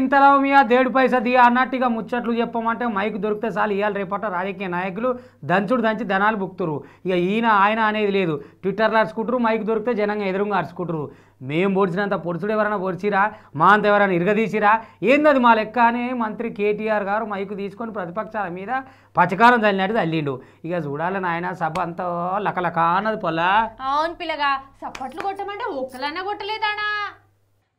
ఇంతలో మీద దేడు పైసా దియా అన్నట్టుగా ముచ్చట్లు చెప్పమంటే మైక్ దొరికితే చాలు ఇవాళ రేపట రాజకీయ నాయకులు దంచుడు దంచి ధనాలు బుక్తురు ఇక ఈయన ఆయన అనేది లేదు ట్విట్టర్లో అరుచుకుంటారు మైక్ దొరికితే జనంగా ఎదురుగా అరుచుకుంటారు మేము పొడిచినంత పొడుచుడు ఎవరైనా పొడిచిరా మా అంత ఎవరైనా ఇరగదీసిరా ఏందది మా లెక్క అని మంత్రి కేటీఆర్ గారు మైకు తీసుకొని ప్రతిపక్షాల మీద పచ్చకారం చల్లినట్టు చల్లిండు ఇక చూడాలి నాయన సభ అంత లకలక అన్నది అవును పిల్లగా సప్పట్లు కొట్టమంటే ఒక్కలన్నా కొట్టలేదానా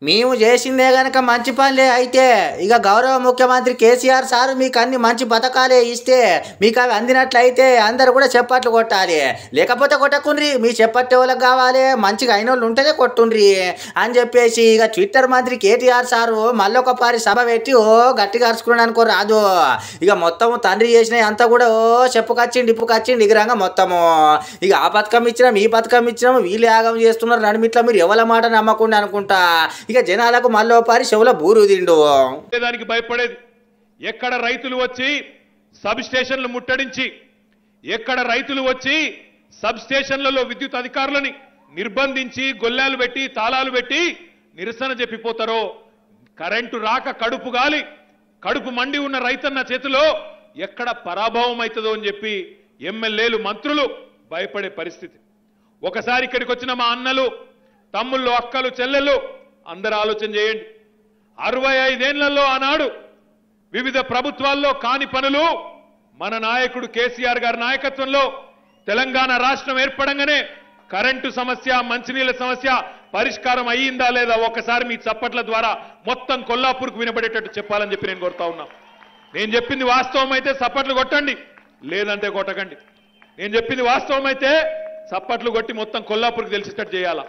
మేము చేసిందే గనక మంచి పనులే అయితే ఇక గౌరవ ముఖ్యమంత్రి కేసీఆర్ సార్ మీకు అన్ని మంచి పథకాలే ఇస్తే మీకు అవి అందినట్లయితే అందరు కూడా చెప్పట్లు కొట్టాలి లేకపోతే కొట్టకుండ్రి మీ చెప్పట్టే వాళ్ళకి కావాలి మంచిగా అయిన వాళ్ళు ఉంటేనే కొట్టుండ్రి అని చెప్పేసి ఇక ట్విట్టర్ మంత్రి కేటీఆర్ సారు మళ్ళొకపారి సభ పెట్టి ఓ గట్టిగా అరుచుకున్నాను అనుకో రాదు ఇక మొత్తం తండ్రి చేసిన అంతా కూడా ఓ చెప్పుకొచ్చిండి ఇప్పుకొచ్చిండి ఇగరంగా మొత్తము ఇక ఆ పథకం ఇచ్చినాం ఈ పథకం ఇచ్చినాము వీళ్ళు యాగం చేస్తున్నారు నడిమిట్లో మీరు ఎవరి మాట నమ్మకుండా అనుకుంటా ఇక జనాలకు మళ్ళో పారి చెవుల బూరు తిండు దానికి భయపడేది ఎక్కడ రైతులు వచ్చి సబ్ స్టేషన్లు ముట్టడించి ఎక్కడ రైతులు వచ్చి సబ్ స్టేషన్లలో విద్యుత్ అధికారులని నిర్బంధించి గొల్లాలు పెట్టి తాళాలు పెట్టి నిరసన చెప్పిపోతారో కరెంటు రాక కడుపు గాలి కడుపు మండి ఉన్న రైతన్న చేతిలో ఎక్కడ పరాభవం అవుతుందో అని చెప్పి ఎమ్మెల్యేలు మంత్రులు భయపడే పరిస్థితి ఒకసారి ఇక్కడికి వచ్చిన మా అన్నలు తమ్ముళ్ళు అక్కలు చెల్లెళ్ళు అందరు ఆలోచన చేయండి అరవై ఐదేళ్లలో ఆనాడు వివిధ ప్రభుత్వాల్లో కాని పనులు మన నాయకుడు కేసీఆర్ గారి నాయకత్వంలో తెలంగాణ రాష్ట్రం ఏర్పడంగానే కరెంటు సమస్య మంచినీళ్ళ సమస్య పరిష్కారం అయ్యిందా లేదా ఒకసారి మీ చప్పట్ల ద్వారా మొత్తం కొల్లాపూర్కు వినబడేటట్టు చెప్పాలని చెప్పి నేను కోరుతా ఉన్నా నేను చెప్పింది వాస్తవం అయితే చప్పట్లు కొట్టండి లేదంటే కొట్టకండి నేను చెప్పింది వాస్తవం అయితే చప్పట్లు కొట్టి మొత్తం కొల్లాపూర్కి తెలిసేటట్టు చేయాలా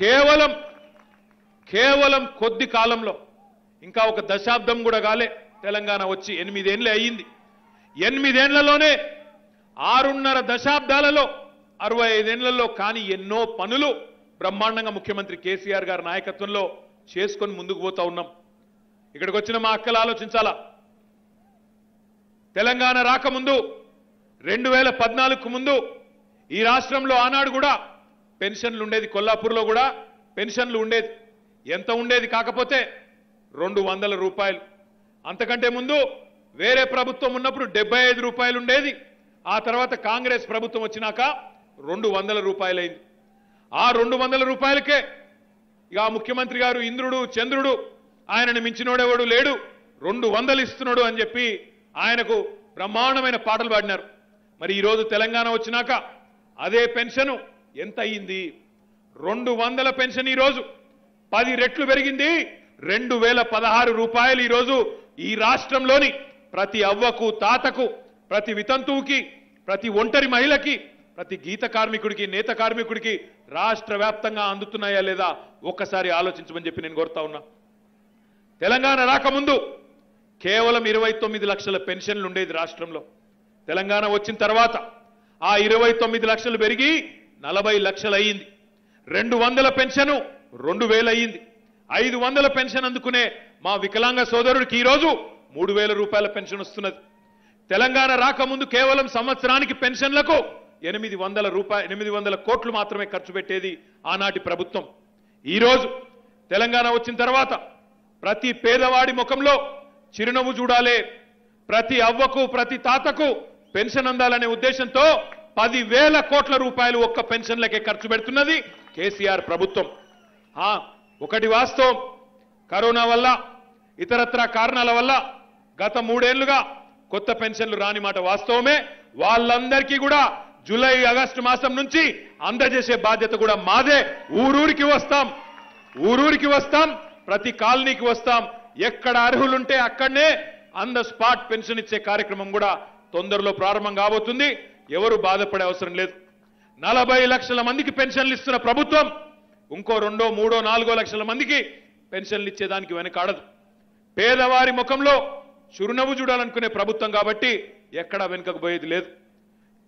కేవలం కేవలం కొద్ది కాలంలో ఇంకా ఒక దశాబ్దం కూడా కాలే తెలంగాణ వచ్చి ఎనిమిదేండ్లే అయ్యింది ఎనిమిదేండ్లలోనే ఆరున్నర దశాబ్దాలలో అరవై ఐదేండ్లలో కానీ ఎన్నో పనులు బ్రహ్మాండంగా ముఖ్యమంత్రి కేసీఆర్ గారి నాయకత్వంలో చేసుకొని ముందుకు పోతా ఉన్నాం ఇక్కడికి వచ్చిన మా అక్కలు ఆలోచించాలా తెలంగాణ రాకముందు రెండు వేల పద్నాలుగు ముందు ఈ రాష్ట్రంలో ఆనాడు కూడా పెన్షన్లు ఉండేది కొల్లాపూర్లో కూడా పెన్షన్లు ఉండేది ఎంత ఉండేది కాకపోతే రెండు వందల రూపాయలు అంతకంటే ముందు వేరే ప్రభుత్వం ఉన్నప్పుడు డెబ్బై ఐదు రూపాయలు ఉండేది ఆ తర్వాత కాంగ్రెస్ ప్రభుత్వం వచ్చినాక రెండు వందల రూపాయలైంది ఆ రెండు వందల రూపాయలకే ఇక ముఖ్యమంత్రి గారు ఇంద్రుడు చంద్రుడు ఆయనను మించినోడేవాడు లేడు రెండు వందలు ఇస్తున్నాడు అని చెప్పి ఆయనకు బ్రహ్మాండమైన పాటలు పాడినారు మరి ఈరోజు తెలంగాణ వచ్చినాక అదే పెన్షను ఎంత అయ్యింది రెండు వందల పెన్షన్ ఈరోజు పది రెట్లు పెరిగింది రెండు వేల పదహారు రూపాయలు ఈరోజు ఈ రాష్ట్రంలోని ప్రతి అవ్వకు తాతకు ప్రతి వితంతువుకి ప్రతి ఒంటరి మహిళకి ప్రతి గీత కార్మికుడికి నేత కార్మికుడికి రాష్ట్ర వ్యాప్తంగా అందుతున్నాయా లేదా ఒక్కసారి ఆలోచించమని చెప్పి నేను కోరుతా ఉన్నా తెలంగాణ రాకముందు కేవలం ఇరవై తొమ్మిది లక్షల పెన్షన్లు ఉండేది రాష్ట్రంలో తెలంగాణ వచ్చిన తర్వాత ఆ ఇరవై తొమ్మిది లక్షలు పెరిగి నలభై లక్షలు అయ్యింది రెండు వందల పెన్షను రెండు వేలు అయ్యింది ఐదు వందల పెన్షన్ అందుకునే మా వికలాంగ సోదరుడికి ఈరోజు మూడు వేల రూపాయల పెన్షన్ వస్తున్నది తెలంగాణ రాకముందు కేవలం సంవత్సరానికి పెన్షన్లకు ఎనిమిది వందల రూపాయ ఎనిమిది వందల కోట్లు మాత్రమే ఖర్చు పెట్టేది ఆనాటి ప్రభుత్వం ఈరోజు తెలంగాణ వచ్చిన తర్వాత ప్రతి పేదవాడి ముఖంలో చిరునవ్వు చూడాలే ప్రతి అవ్వకు ప్రతి తాతకు పెన్షన్ అందాలనే ఉద్దేశంతో పదివేల కోట్ల రూపాయలు ఒక్క పెన్షన్లకే ఖర్చు పెడుతున్నది కేసీఆర్ ప్రభుత్వం ఒకటి వాస్తవం కరోనా వల్ల ఇతరత్ర కారణాల వల్ల గత మూడేళ్లుగా కొత్త పెన్షన్లు రాని మాట వాస్తవమే వాళ్ళందరికీ కూడా జూలై ఆగస్టు మాసం నుంచి అందజేసే బాధ్యత కూడా మాదే ఊరూరికి వస్తాం ఊరూరికి వస్తాం ప్రతి కాలనీకి వస్తాం ఎక్కడ అర్హులుంటే అక్కడనే అంద స్పాట్ పెన్షన్ ఇచ్చే కార్యక్రమం కూడా తొందరలో ప్రారంభం కాబోతుంది ఎవరు బాధపడే అవసరం లేదు నలభై లక్షల మందికి పెన్షన్లు ఇస్తున్న ప్రభుత్వం ఇంకో రెండో మూడో నాలుగో లక్షల మందికి పెన్షన్లు ఇచ్చేదానికి వెనకాడదు పేదవారి ముఖంలో చిరునవ్వు చూడాలనుకునే ప్రభుత్వం కాబట్టి ఎక్కడా వెనుకకు పోయేది లేదు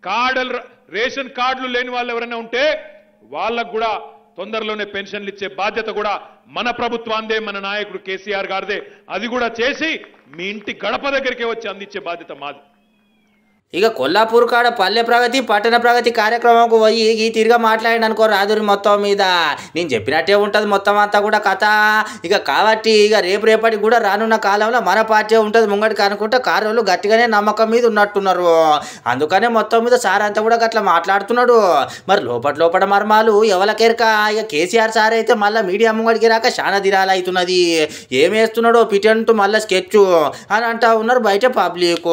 కార్డులు రేషన్ కార్డులు లేని వాళ్ళు ఎవరైనా ఉంటే వాళ్ళకు కూడా తొందరలోనే పెన్షన్లు ఇచ్చే బాధ్యత కూడా మన ప్రభుత్వాందే మన నాయకుడు కేసీఆర్ గారిదే అది కూడా చేసి మీ ఇంటి గడప దగ్గరికే వచ్చి అందించే బాధ్యత మాది ఇక కొల్లాపూర్ కాడ పల్లె ప్రగతి పట్టణ ప్రగతి కార్యక్రమంకు పోయి ఈ తిరిగా మాట్లాడి అనుకో రాదురి మొత్తం మీద నేను చెప్పినట్టే ఉంటుంది మొత్తం అంతా కూడా కథ ఇక కాబట్టి ఇక రేపు రేపటికి కూడా రానున్న కాలంలో మన పార్టీ ఉంటుంది ముంగటి అనుకుంటే కారులు గట్టిగానే నమ్మకం మీద ఉన్నట్టున్నారు అందుకనే మొత్తం మీద సార్ అంతా కూడా అట్లా మాట్లాడుతున్నాడు మరి లోపల లోపల మర్మాలు ఎవరికెరక ఇక కేసీఆర్ సార్ అయితే మళ్ళీ మీడియా ముంగడికి రాక చాలా దిరాలు అవుతున్నది ఏమేస్తున్నాడో పిటంటూ మళ్ళీ స్కెచ్ అని అంటా ఉన్నారు బయట పబ్లిక్